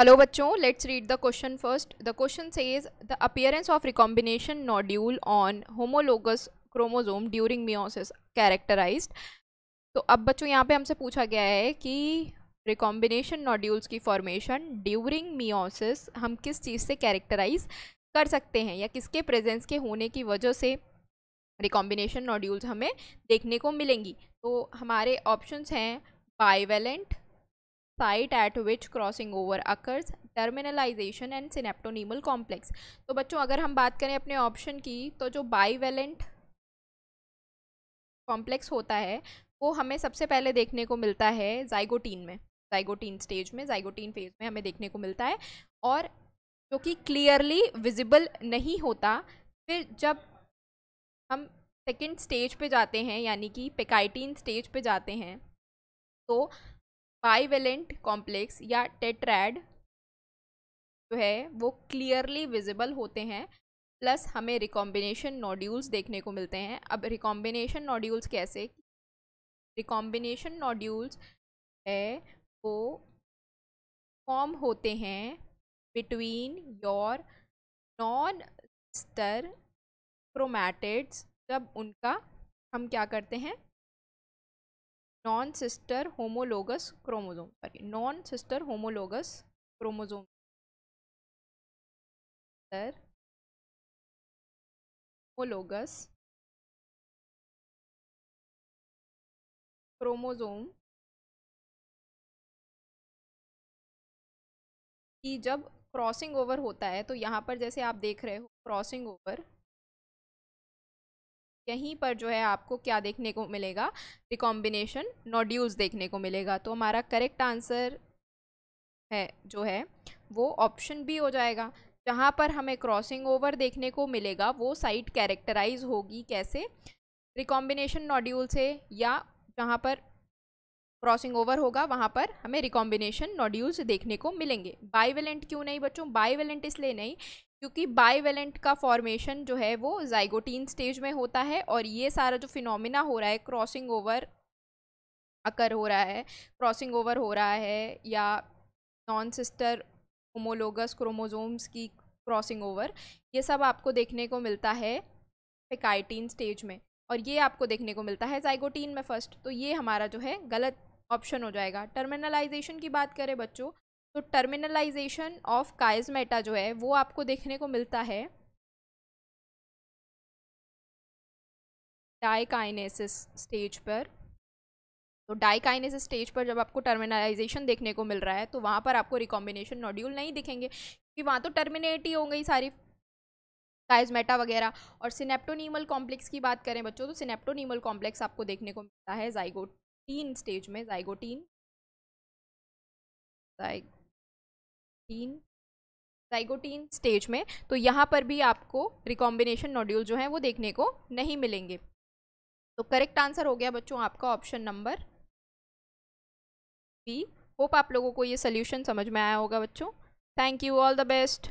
hello बच्चों let's read the question first the question says the appearance of recombination nodule on homologous chromosome during meiosis characterized तो अब बच्चों यहाँ पे हमसे पूछा गया है कि रिकॉम्बिनेशन नॉड्यूल्स की फॉर्मेशन ड्यूरिंग मियोसिस हम किस चीज़ से कैरेक्टराइज कर सकते हैं या किसके प्रेजेंस के होने की वजह से रिकॉम्बिनेशन नॉड्यूल्स हमें देखने को मिलेंगी तो हमारे ऑप्शंस हैं bivalent site at which crossing over occurs terminalization and synaptonemal complex तो बच्चों अगर हम बात करें अपने ऑप्शन की तो जो बाईवेलेंट कॉम्प्लेक्स होता है वो हमें सबसे पहले देखने को मिलता है जाइगोटीन में जाइगोटीन स्टेज में जाइगोटीन फेज में हमें देखने को मिलता है और जो कि क्लियरली विजिबल नहीं होता फिर जब हम सेकेंड स्टेज पे जाते हैं यानी कि पेकाइटीन स्टेज पे जाते हैं तो बाईवेलेंट कॉम्प्लेक्स या टेट्रैड जो है वो क्लियरली विजिबल होते हैं प्लस हमें रिकॉम्बिनेशन नोड्यूल्स देखने को मिलते हैं अब रिकॉम्बिनेशन नोड्यूल्स कैसे रिकॉम्बिनेशन नोड्यूल्स है वो फॉर्म होते हैं between your non sister chromatids जब उनका हम क्या करते हैं non sister homologous chromosome sorry non sister homologous chromosome sir homologous chromosome की जब क्रॉसिंग ओवर होता है तो यहाँ पर जैसे आप देख रहे हो क्रॉसिंग ओवर यहीं पर जो है आपको क्या देखने को मिलेगा रिकॉम्बिनेशन नोड्यूल्स देखने को मिलेगा तो हमारा करेक्ट आंसर है जो है वो ऑप्शन बी हो जाएगा जहाँ पर हमें क्रॉसिंग ओवर देखने को मिलेगा वो साइट कैरेक्टराइज होगी कैसे रिकॉम्बिनेशन नोड्यूल से या जहाँ पर क्रॉसिंग ओवर होगा वहाँ पर हमें रिकॉम्बिनेशन नोड्यूल्स देखने को मिलेंगे वेलेंट क्यों नहीं बच्चों वेलेंट इसलिए नहीं क्योंकि वेलेंट का फॉर्मेशन जो है वो जाइगोटीन स्टेज में होता है और ये सारा जो फिनोमिना हो रहा है क्रॉसिंग ओवर अकर हो रहा है क्रॉसिंग ओवर हो रहा है या नॉन सिस्टर होमोलोगस क्रोमोजोम्स की क्रॉसिंग ओवर ये सब आपको देखने को मिलता है फेकाइटीन स्टेज में और ये आपको देखने को मिलता है जाइगोटीन में फर्स्ट तो ये हमारा जो है गलत ऑप्शन हो जाएगा टर्मिनलाइजेशन की बात करें बच्चों तो टर्मिनलाइजेशन ऑफ काइजमेटा जो है वो आपको देखने को मिलता है डाइकाइनेसिस स्टेज पर तो डाइकाइनेस स्टेज पर जब आपको टर्मिनलाइजेशन देखने को मिल रहा है तो वहाँ पर आपको रिकॉम्बिनेशन नॉड्यूल नहीं दिखेंगे क्योंकि वहाँ तो टर्मिनेट ही हो गई सारी काइजमेटा वगैरह और सिनेप्टोनीमल कॉम्प्लेक्स की बात करें बच्चों तो सिनेप्टोनीमल कॉम्प्लेक्स आपको देखने को मिलता है जाइगोटीन स्टेज में जाइगोटीन जाइगोटीन जाइगोटीन स्टेज में तो यहाँ पर भी आपको रिकॉम्बिनेशन नोड्यूल जो है वो देखने को नहीं मिलेंगे तो करेक्ट आंसर हो गया बच्चों आपका ऑप्शन नंबर बी होप आप लोगों को ये सोल्यूशन समझ में आया होगा बच्चों thank you all the best